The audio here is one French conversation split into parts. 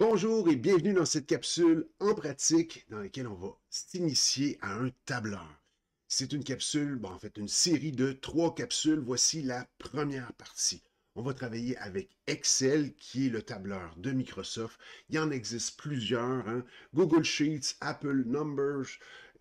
Bonjour et bienvenue dans cette capsule en pratique dans laquelle on va s'initier à un tableur. C'est une capsule, en fait une série de trois capsules. Voici la première partie. On va travailler avec Excel, qui est le tableur de Microsoft. Il y en existe plusieurs, hein. Google Sheets, Apple Numbers,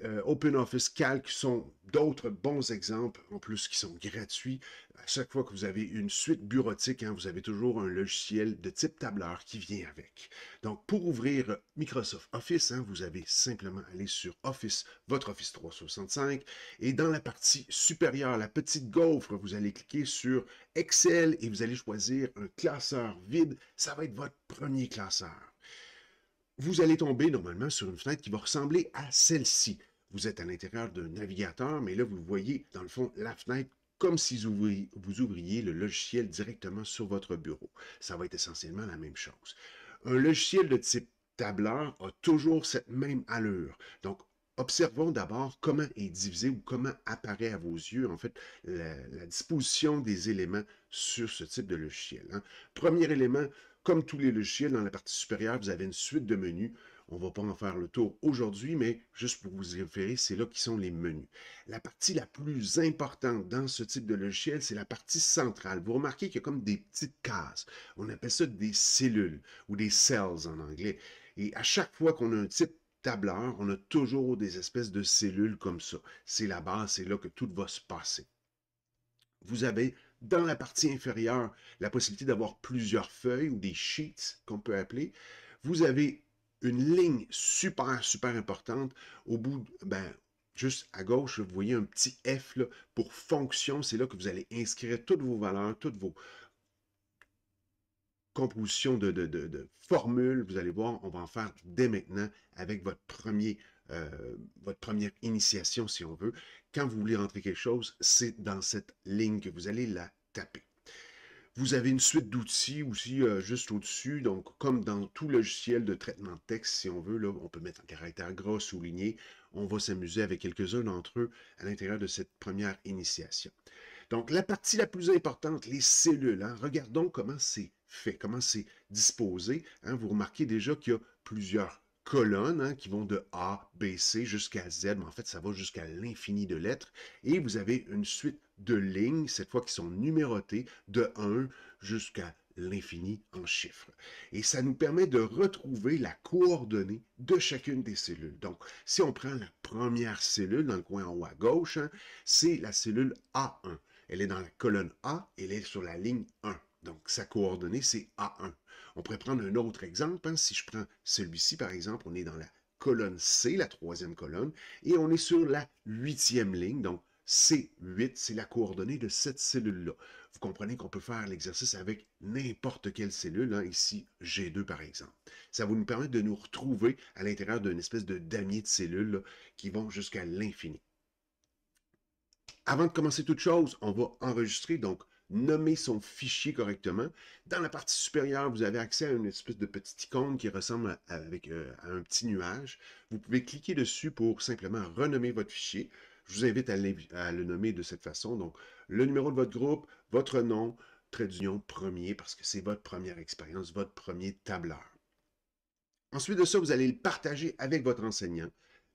euh, OpenOffice Calc sont d'autres bons exemples, en plus qui sont gratuits. À chaque fois que vous avez une suite bureautique, hein, vous avez toujours un logiciel de type tableur qui vient avec. Donc, pour ouvrir Microsoft Office, hein, vous avez simplement aller sur Office, votre Office 365, et dans la partie supérieure, la petite gaufre, vous allez cliquer sur Excel et vous allez choisir un classeur vide. Ça va être votre premier classeur vous allez tomber normalement sur une fenêtre qui va ressembler à celle-ci vous êtes à l'intérieur d'un navigateur, mais là, vous voyez, dans le fond, la fenêtre comme si vous ouvriez, le logiciel directement sur votre bureau. Ça va être essentiellement la même chose. Un logiciel de type tableur a toujours cette même allure. Donc, Observons d'abord comment est divisé ou comment apparaît à vos yeux, en fait, la, disposition des éléments sur ce type de logiciel. Hein. Premier élément, comme tous les logiciels, dans la partie supérieure, vous avez une suite de menus. On va pas en faire le tour aujourd'hui, mais juste pour vous y référer, c'est là qui sont les menus. La partie la plus importante dans ce type de logiciel, c'est la partie centrale. Vous remarquez qu'il y a comme des petites cases. On appelle ça des cellules ou des cells en anglais. Et à chaque fois qu'on a un type tableur, on a toujours des espèces de cellules comme ça. C'est la base, c'est là que tout va se passer. Vous avez dans la partie inférieure la possibilité d'avoir plusieurs feuilles ou des sheets qu'on peut appeler. Vous avez une ligne super, super importante au bout, ben, juste à gauche, vous voyez un petit F pour fonction. C'est là que vous allez inscrire toutes vos valeurs, toutes vos compositions de, de, de, formules. Vous allez voir, on va en faire dès maintenant avec votre premier euh, votre première initiation, si on veut. Quand vous voulez rentrer quelque chose, c'est dans cette ligne que vous allez la taper. Vous avez une suite d'outils aussi euh, juste au-dessus, donc comme dans tout logiciel de traitement de texte, si on veut, là, on peut mettre un caractère gras, souligné. On va s'amuser avec quelques-uns d'entre eux à l'intérieur de cette première initiation. Donc, la partie la plus importante, les cellules. Hein. Regardons comment c'est fait, comment c'est disposé. Hein. Vous remarquez déjà qu'il y a plusieurs colonnes hein, qui vont de A, B, C jusqu'à Z. Mais en fait, ça va jusqu'à l'infini de lettres. Et vous avez une suite de lignes, cette fois qui sont numérotées, de 1 jusqu'à l'infini en chiffres. Et ça nous permet de retrouver la coordonnée de chacune des cellules. Donc, si on prend la première cellule dans le coin en haut à gauche, hein, c'est la cellule A1. Elle est dans la colonne A, elle est sur la ligne 1. Donc, sa coordonnée, c'est A1. On pourrait prendre un autre exemple. Hein. si je prends celui-ci, par exemple, on est dans la colonne C, la troisième colonne, et on est sur la huitième ligne, donc C8, c'est la coordonnée de cette cellule-là. Vous comprenez qu'on peut faire l'exercice avec n'importe quelle cellule, hein, ici G2 par exemple. Ça va nous permettre de nous retrouver à l'intérieur d'une espèce de damier de cellules qui vont jusqu'à l'infini. Avant de commencer toute chose, on va enregistrer, donc nommer son fichier correctement. Dans la partie supérieure, vous avez accès à une espèce de petite icône qui ressemble avec, euh, à un petit nuage. Vous pouvez cliquer dessus pour simplement renommer votre fichier. Je vous invite à, le nommer de cette façon. Donc, le numéro de votre groupe, votre nom, trait premier, parce que c'est votre première expérience, votre premier tableur. Ensuite de ça, vous allez le partager avec votre enseignant.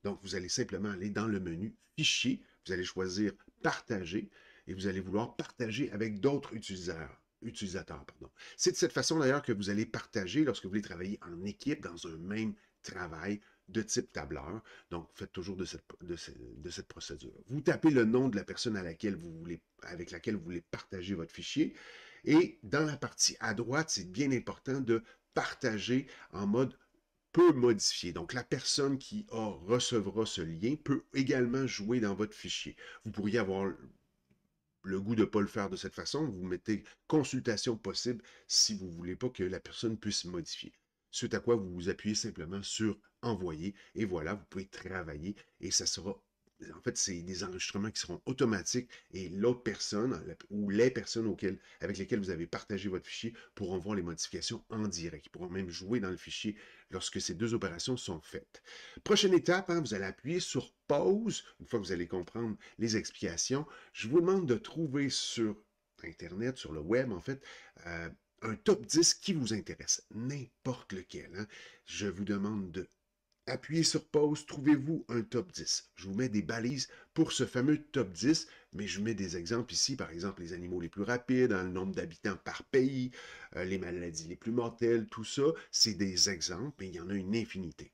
Donc, vous allez simplement aller dans le menu Fichier, vous allez choisir Partager et vous allez vouloir partager avec d'autres utilisateurs. utilisateurs C'est de cette façon d'ailleurs que vous allez partager lorsque vous voulez travailler en équipe dans un même travail de type tableur. Donc, faites toujours de cette, de, cette procédure. Vous tapez le nom de la personne à laquelle vous voulez, avec laquelle vous voulez partager votre fichier. Et dans la partie à droite, c'est bien important de partager en mode peu modifié. Donc, la personne qui recevra ce lien peut également jouer dans votre fichier. Vous pourriez avoir le goût de ne pas le faire de cette façon. Vous mettez consultation possible si vous ne voulez pas que la personne puisse modifier suite à quoi vous vous appuyez simplement sur envoyer et voilà, vous pouvez travailler et ça sera en fait, c'est des enregistrements qui seront automatiques et l'autre personne ou les personnes avec lesquelles vous avez partagé votre fichier pourront voir les modifications en direct. Ils pourront même jouer dans le fichier lorsque ces deux opérations sont faites. Prochaine étape, hein, vous allez appuyer sur pause. Une fois que vous allez comprendre les explications, je vous demande de trouver sur Internet, sur le web, en fait, euh, un top 10 qui vous intéresse, n'importe lequel. Hein. Je vous demande de appuyer sur pause, trouvez-vous un top 10. Je vous mets des balises pour ce fameux top 10, mais je mets des exemples ici, par exemple les animaux les plus rapides, hein, le nombre d'habitants par pays, euh, les maladies les plus mortelles, tout ça, c'est des exemples, mais il y en a une infinité.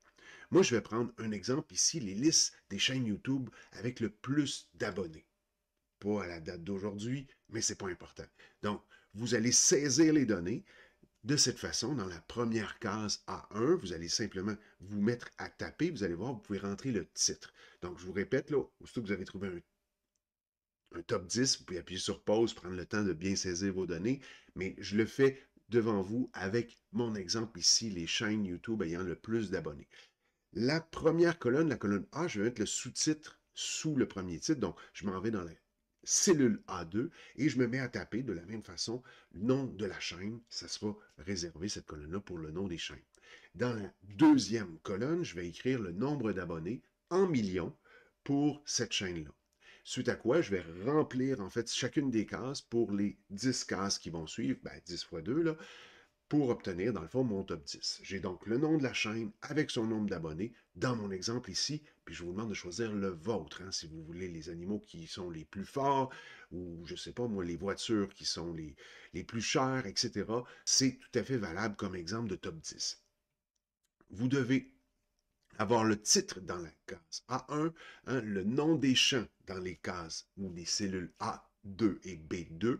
Moi, je vais prendre un exemple ici, les listes des chaînes YouTube avec le plus d'abonnés. Pas à la date d'aujourd'hui, mais c'est pas important. Donc, vous allez saisir les données. De cette façon, dans la première case A1, vous allez simplement vous mettre à taper. Vous allez voir, vous pouvez rentrer le titre. Donc, je vous répète, là, aussitôt que vous avez trouvé un un top 10, vous pouvez appuyer sur pause, prendre le temps de bien saisir vos données, mais je le fais devant vous avec mon exemple ici, les chaînes YouTube ayant le plus d'abonnés. La première colonne, la colonne A, je vais mettre le sous-titre sous le premier titre, donc je m'en vais dans la cellule A2 et je me mets à taper de la même façon le nom de la chaîne. Ça sera réservé, cette colonne-là, pour le nom des chaînes. Dans la deuxième colonne, je vais écrire le nombre d'abonnés en millions pour cette chaîne-là. Suite à quoi, je vais remplir en fait chacune des cases pour les 10 cases qui vont suivre, 10 ben, fois 2, là, pour obtenir, dans le fond, mon top 10. J'ai donc le nom de la chaîne avec son nombre d'abonnés, dans mon exemple ici, puis je vous demande de choisir le vôtre, hein, si vous voulez les animaux qui sont les plus forts, ou je ne sais pas, moi, les voitures qui sont les, plus chères, etc. C'est tout à fait valable comme exemple de top 10. Vous devez avoir le titre dans la case A1, hein, le nom des champs dans les cases ou des cellules A2 et B2,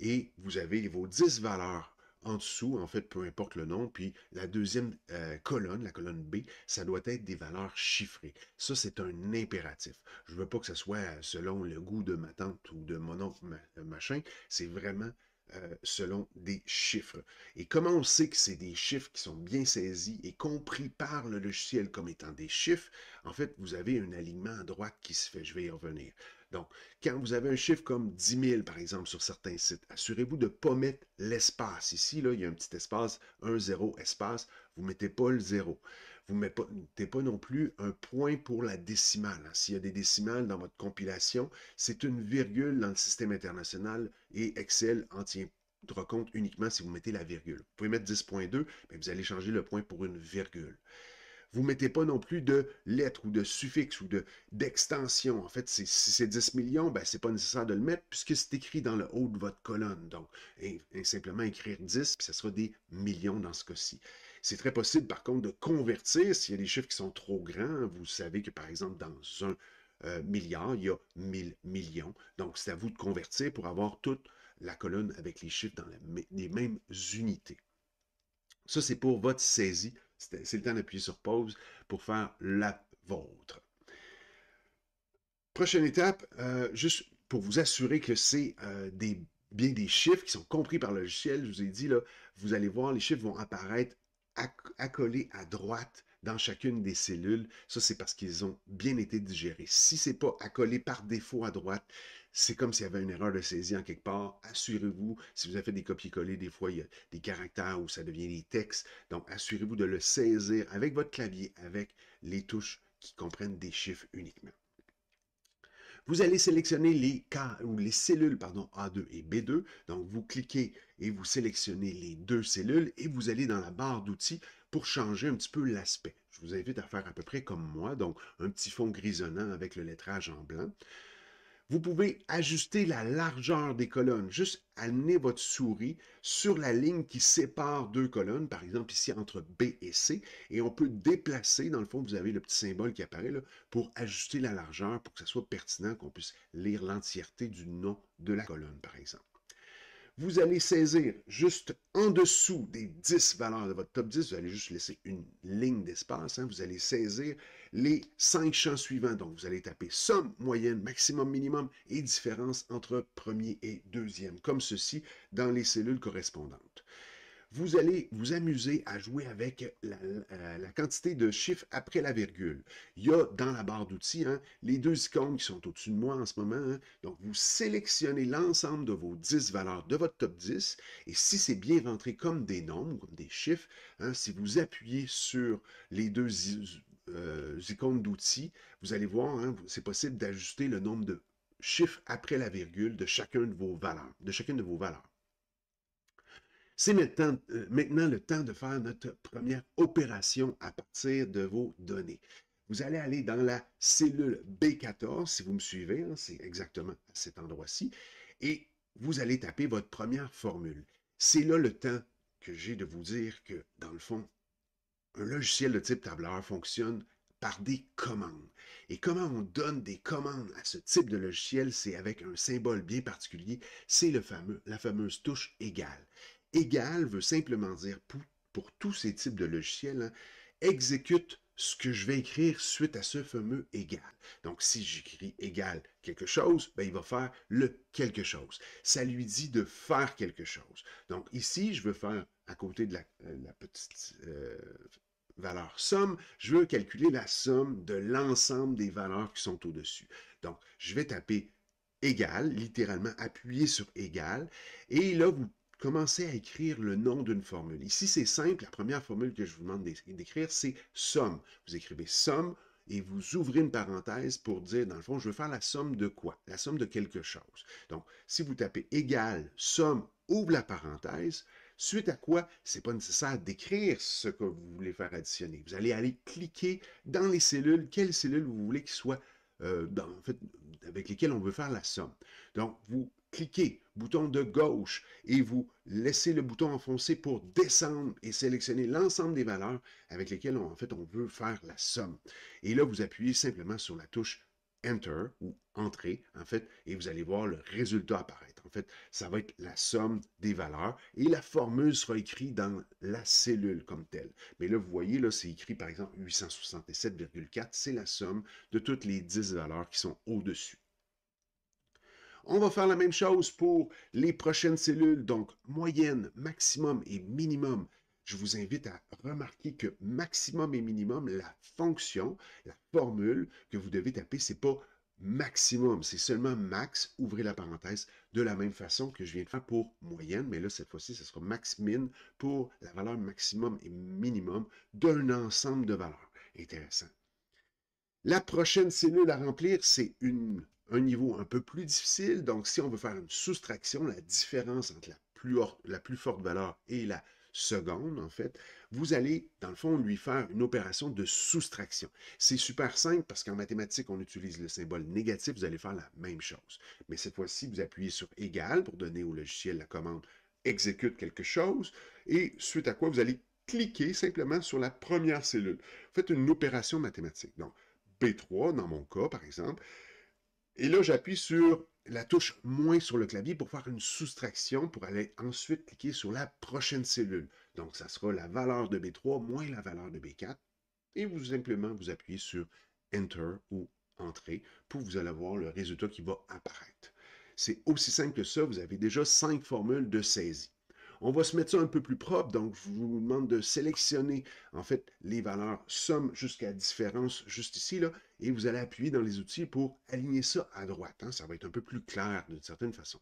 et vous avez vos 10 valeurs en dessous, en fait, peu importe le nom. Puis la deuxième euh, colonne, la colonne B, ça doit être des valeurs chiffrées. Ça, c'est un impératif. Je ne veux pas que ce soit euh, selon le goût de ma tante ou de mon oncle euh, machin. C'est vraiment selon des chiffres. Et comment on sait que c'est des chiffres qui sont bien saisis et compris par le logiciel comme étant des chiffres? En fait, vous avez un alignement à droite qui se fait, je vais y revenir. Donc, quand vous avez un chiffre comme 10 000, par exemple, sur certains sites, assurez-vous de ne pas mettre l'espace. Ici, là, il y a un petit espace, 1, 0, espace. Vous ne mettez pas le zéro. Vous ne mettez pas non plus un point pour la décimale. Hein. S'il y a des décimales dans votre compilation, c'est une virgule dans le système international et Excel en tient compte uniquement si vous mettez la virgule. Vous pouvez mettre 10.2, mais vous allez changer le point pour une virgule. Vous ne mettez pas non plus de lettres ou de suffixes ou d'extensions. d'extension. en fait, si c'est 10 millions, ben, ce n'est pas nécessaire de le mettre puisque c'est écrit dans le haut de votre colonne. Donc, simplement écrire 10, puis ce sera des millions dans ce cas-ci. C'est très possible, par contre, de convertir s'il y a des chiffres qui sont trop grands. Vous savez que, par exemple, dans un euh, milliard, il y a 1000 millions. Donc, c'est à vous de convertir pour avoir toute la colonne avec les chiffres dans les mêmes unités. Ça, c'est pour votre saisie c'est le temps d'appuyer sur pause pour faire la vôtre. Prochaine étape, euh, juste pour vous assurer que c'est euh, bien des chiffres qui sont compris par le logiciel. Je vous ai dit, là, vous allez voir, les chiffres vont apparaître accolés à droite dans chacune des cellules. Ça, c'est parce qu'ils ont bien été digérés. Si ce n'est pas accolé par défaut à droite, c'est comme s'il y avait une erreur de saisie en quelque part. Assurez-vous, si vous avez fait des copier-coller, des fois, il y a des caractères où ça devient des textes. Donc, assurez-vous de le saisir avec votre clavier, avec les touches qui comprennent des chiffres uniquement. Vous allez sélectionner les cas ou les cellules pardon, A2 et B2. Donc, vous cliquez et vous sélectionnez les deux cellules et vous allez dans la barre d'outils pour changer un petit peu l'aspect. Je vous invite à faire à peu près comme moi, donc un petit fond grisonnant avec le lettrage en blanc. Vous pouvez ajuster la largeur des colonnes. Juste amener votre souris sur la ligne qui sépare deux colonnes, par exemple ici entre B et C, et on peut déplacer, dans le fond, vous avez le petit symbole qui apparaît là, pour ajuster la largeur, pour que ce soit pertinent, qu'on puisse lire l'entièreté du nom de la colonne, par exemple vous allez saisir juste en dessous des 10 valeurs de votre top 10, vous allez juste laisser une ligne d'espace, hein. vous allez saisir les 5 champs suivants. Donc, vous allez taper somme, moyenne, maximum, minimum et différence entre premier et deuxième, comme ceci dans les cellules correspondantes. Vous allez vous amuser à jouer avec euh, la, quantité de chiffres après la virgule. Il y a dans la barre d'outils hein, les deux icônes qui sont au-dessus de moi en ce moment. Hein. Donc, vous sélectionnez l'ensemble de vos 10 valeurs de votre top 10. Et si c'est bien rentré comme des nombres, comme des chiffres, hein, si vous appuyez sur les deux euh, icônes d'outils, vous allez voir, c'est possible d'ajuster le nombre de chiffres après la virgule de chacun de vos valeurs, de chacune de vos valeurs. C'est euh, maintenant, le temps de faire notre première opération à partir de vos données. Vous allez aller dans la cellule B14, si vous me suivez, hein, c'est exactement à cet endroit-ci, et vous allez taper votre première formule. C'est là le temps que j'ai de vous dire que, dans le fond, un logiciel de type tableur fonctionne par des commandes. Et comment on donne des commandes à ce type de logiciel, c'est avec un symbole bien particulier, c'est le fameux, la fameuse touche égale. Égal veut simplement dire, pour, tous ces types de logiciels, hein, exécute ce que je vais écrire suite à ce fameux égal. Donc, si j'écris égal quelque chose, ben, il va faire le quelque chose. Ça lui dit de faire quelque chose. Donc, ici, je veux faire, à côté de la, euh, petite euh, valeur somme, je veux calculer la somme de l'ensemble des valeurs qui sont au-dessus. Donc, je vais taper égal, littéralement appuyer sur égal, et là, vous commencez à écrire le nom d'une formule. Ici, c'est simple. La première formule que je vous demande d'écrire, c'est somme. Vous écrivez somme et vous ouvrez une parenthèse pour dire, dans le fond, je veux faire la somme de quoi? La somme de quelque chose. Donc, si vous tapez Égal somme, ouvre la parenthèse, suite à quoi, c'est pas nécessaire d'écrire ce que vous voulez faire additionner. Vous allez aller cliquer dans les cellules, quelles cellules vous voulez qu'il soit euh, en fait, avec lesquelles on veut faire la somme. Donc, vous cliquez, bouton de gauche, et vous laissez le bouton enfoncé pour descendre et sélectionner l'ensemble des valeurs avec lesquelles, on, en fait, on veut faire la somme. Et là, vous appuyez simplement sur la touche Enter ou Entrée, en fait, et vous allez voir le résultat apparaître. En fait, ça va être la somme des valeurs et la formule sera écrite dans la cellule comme telle. Mais là, vous voyez, là, c'est écrit par exemple 867,4, c'est la somme de toutes les 10 valeurs qui sont au-dessus. On va faire la même chose pour les prochaines cellules, donc moyenne, maximum et minimum. Je vous invite à remarquer que maximum et minimum, la fonction, la formule que vous devez taper, c'est pas maximum, c'est seulement max, ouvrez la parenthèse, de la même façon que je viens de faire pour moyenne, mais là, cette fois-ci, ce sera max min pour la valeur maximum et minimum d'un ensemble de valeurs. Intéressant. La prochaine cellule à remplir, c'est une un niveau un peu plus difficile. Donc, si on veut faire une soustraction, la différence entre la plus, la plus forte valeur et la seconde, en fait, vous allez, dans le fond, lui faire une opération de soustraction. C'est super simple parce qu'en mathématiques, on utilise le symbole négatif, vous allez faire la même chose. Mais cette fois-ci, vous appuyez sur égal pour donner au logiciel la commande exécute quelque chose, et suite à quoi vous allez cliquer simplement sur la première cellule. faites une opération mathématique. Donc, B3, dans mon cas, par exemple, et là, j'appuie sur la touche moins sur le clavier pour faire une soustraction pour aller ensuite cliquer sur la prochaine cellule. Donc, ça sera la valeur de B3 moins la valeur de B4. Et vous simplement vous appuyez sur Enter ou Entrée pour vous allez voir le résultat qui va apparaître. C'est aussi simple que ça. Vous avez déjà cinq formules de saisie. On va se mettre ça un peu plus propre, donc je vous demande de sélectionner en fait les valeurs somme jusqu'à différence juste ici, là, et vous allez appuyer dans les outils pour aligner ça à droite. Hein. ça va être un peu plus clair d'une certaine façon.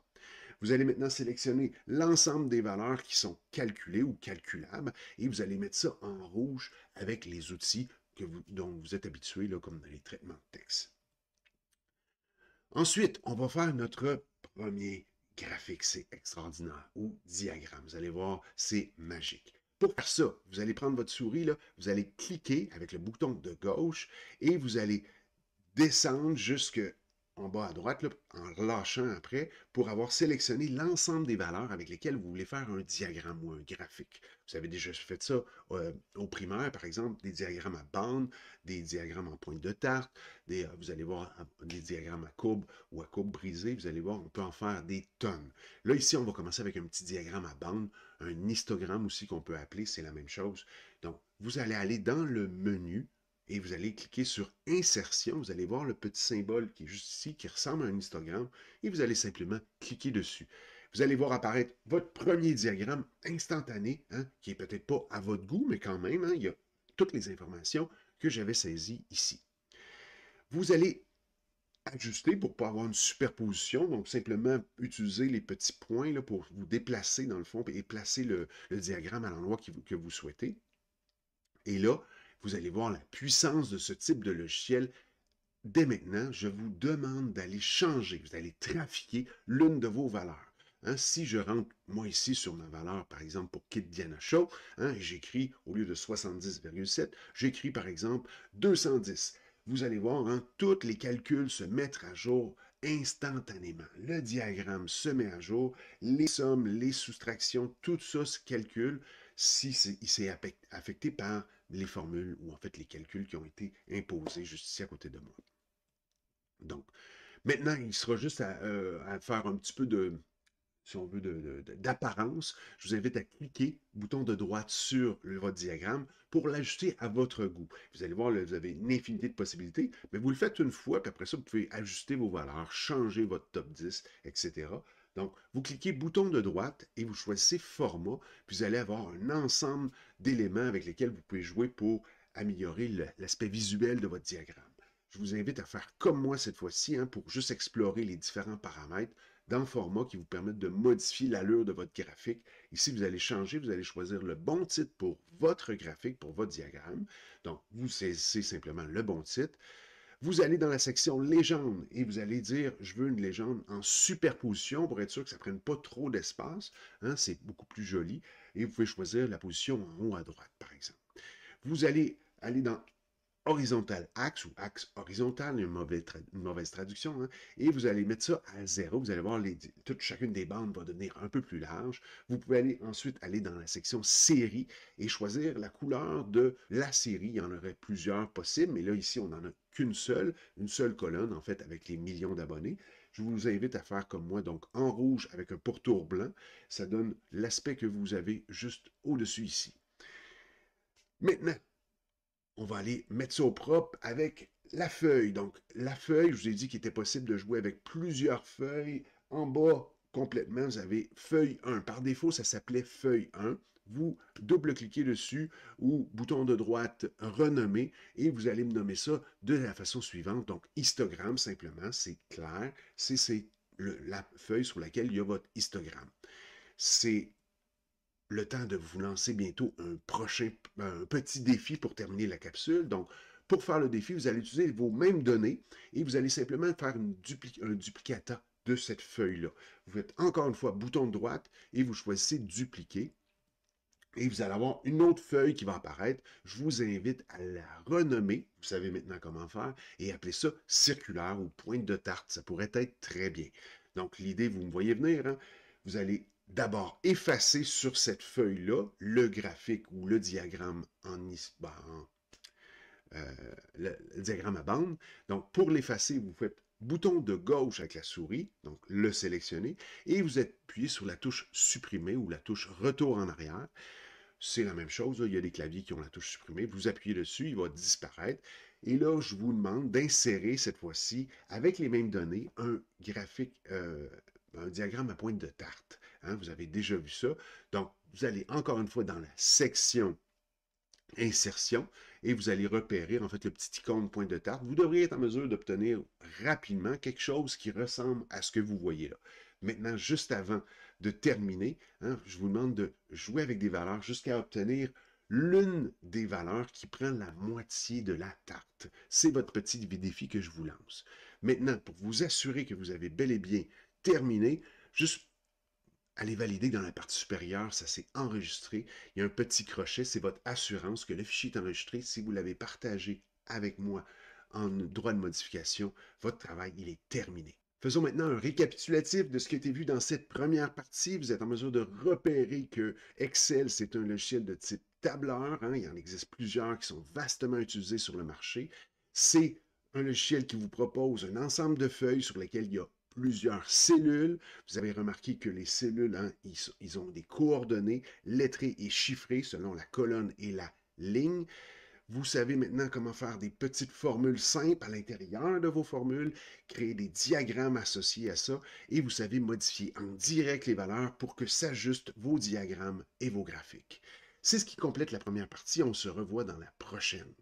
Vous allez maintenant sélectionner l'ensemble des valeurs qui sont calculées ou calculables, et vous allez mettre ça en rouge avec les outils dont vous êtes habitué, comme dans les traitements de texte. Ensuite, on va faire notre premier graphique, c'est extraordinaire. Ou diagramme, vous allez voir, c'est magique. Pour faire ça, vous allez prendre votre souris, vous allez cliquer avec le bouton de gauche et vous allez descendre jusque en bas à droite, en relâchant après, pour avoir sélectionné l'ensemble des valeurs avec lesquelles vous voulez faire un diagramme ou un graphique. Vous avez déjà fait ça euh, au primaire, par exemple, des diagrammes à bande, des diagrammes en pointe de tarte, des, euh, vous allez voir des diagrammes à courbe ou à courbe brisée, vous allez voir, on peut en faire des tonnes. Là, ici, on va commencer avec un petit diagramme à bande, un histogramme aussi qu'on peut appeler, c'est la même chose. Donc, vous allez aller dans le menu, et vous allez cliquer sur insertion, vous allez voir le petit symbole qui est juste ici, qui ressemble à un histogramme, et vous allez simplement cliquer dessus vous allez voir apparaître votre premier diagramme instantané, hein, qui n'est peut-être pas à votre goût, mais quand même, hein, il y a toutes les informations que j'avais saisies ici. Vous allez ajuster pour ne pas avoir une superposition, donc simplement utiliser les petits points là, pour vous déplacer dans le fond et placer le, le diagramme à l'endroit que vous souhaitez. Et là, vous allez voir la puissance de ce type de logiciel dès maintenant, je vous demande d'aller changer, vous allez trafiquer l'une de vos valeurs. Hein, si je rentre, moi ici, sur ma valeur, par exemple, pour Kit Diana Show, hein, j'écris, au lieu de 70,7, j'écris, par exemple, 210. Vous allez voir, hein, tous les calculs se mettent à jour instantanément. Le diagramme se met à jour, les sommes, les soustractions, tout ça se calcule si c'est affecté par les formules ou en fait les calculs qui ont été imposés juste ici à côté de moi. Donc, maintenant, il sera juste à euh, faire un petit peu de, si on veut, d'apparence, je vous invite à cliquer bouton de droite sur votre diagramme pour l'ajuster à votre goût. Vous allez voir, vous avez une infinité de possibilités, mais vous le faites une fois, puis après ça, vous pouvez ajuster vos valeurs, changer votre top 10, etc. Donc, vous cliquez bouton de droite et vous choisissez format, puis vous allez avoir un ensemble d'éléments avec lesquels vous pouvez jouer pour améliorer l'aspect visuel de votre diagramme. Je vous invite à faire comme moi cette fois-ci hein, pour juste explorer les différents paramètres dans le format qui vous permettent de modifier l'allure de votre graphique. Ici, vous allez changer, vous allez choisir le bon titre pour votre graphique, pour votre diagramme. Donc, vous saisissez simplement le bon titre. Vous allez dans la section légende et vous allez dire je veux une légende en superposition pour être sûr que ça ne prenne pas trop d'espace. Hein, c'est beaucoup plus joli. Et vous pouvez choisir la position en haut à droite, par exemple. Vous allez aller dans horizontal axe ou axe horizontal, une mauvaise, traduction, hein, et vous allez mettre ça à zéro. Vous allez voir, les, chacune des bandes va devenir un peu plus large. Vous pouvez aller ensuite aller dans la section série et choisir la couleur de la série. Il y en aurait plusieurs possibles, mais là, ici, on n'en a qu'une seule, une seule colonne, en fait, avec les millions d'abonnés. Je vous invite à faire comme moi, donc en rouge avec un pourtour blanc. Ça donne l'aspect que vous avez juste au-dessus ici. Maintenant, on va aller mettre ça au propre avec la feuille. Donc, la feuille, je vous ai dit qu'il était possible de jouer avec plusieurs feuilles. En bas, complètement, vous avez feuille 1. Par défaut, ça s'appelait feuille 1. Vous double-cliquez dessus ou bouton de droite renommer et vous allez me nommer ça de la façon suivante. Donc, histogramme, simplement, c'est clair. C'est la feuille sur laquelle il y a votre histogramme. C'est le temps de vous lancer bientôt un prochain, petit défi pour terminer la capsule. Donc, pour faire le défi, vous allez utiliser vos mêmes données et vous allez simplement faire une un duplicata de cette feuille-là. Vous faites encore une fois bouton de droite et vous choisissez dupliquer. Et vous allez avoir une autre feuille qui va apparaître. Je vous invite à la renommer. Vous savez maintenant comment faire. Et appeler ça circulaire ou pointe de tarte. Ça pourrait être très bien. Donc, l'idée, vous me voyez venir. Hein. Vous allez d'abord effacer sur cette feuille-là le graphique ou le diagramme en, ben, euh, le, diagramme à bande. Donc, pour l'effacer, vous faites bouton de gauche avec la souris, donc le sélectionner, et vous appuyez sur la touche supprimer ou la touche retour en arrière. C'est la même chose, il y a des claviers qui ont la touche supprimer. vous appuyez dessus, il va disparaître. Et là, je vous demande d'insérer cette fois-ci, avec les mêmes données, un graphique, euh, un diagramme à pointe de tarte. Hein, vous avez déjà vu ça. Donc, vous allez encore une fois dans la section insertion et vous allez repérer en fait le petit icône point de tarte. Vous devriez être en mesure d'obtenir rapidement quelque chose qui ressemble à ce que vous voyez là. Maintenant, juste avant de terminer, hein, je vous demande de jouer avec des valeurs jusqu'à obtenir l'une des valeurs qui prend la moitié de la tarte. C'est votre petit défi que je vous lance. Maintenant, pour vous assurer que vous avez bel et bien terminé. Juste allez valider dans la partie supérieure, ça s'est enregistré. Il y a un petit crochet, c'est votre assurance que le fichier est enregistré. Si vous l'avez partagé avec moi en droit de modification, votre travail, il est terminé. Faisons maintenant un récapitulatif de ce qui a été vu dans cette première partie. Vous êtes en mesure de repérer que Excel, c'est un logiciel de type tableur. Hein. Il en existe plusieurs qui sont vastement utilisés sur le marché. C'est un logiciel qui vous propose un ensemble de feuilles sur lesquelles il y a plusieurs cellules. Vous avez remarqué que les cellules, hein, ils, ont des coordonnées lettrées et chiffrées selon la colonne et la ligne. Vous savez maintenant comment faire des petites formules simples à l'intérieur de vos formules, créer des diagrammes associés à ça et vous savez modifier en direct les valeurs pour que s'ajustent vos diagrammes et vos graphiques. C'est ce qui complète la première partie. On se revoit dans la prochaine.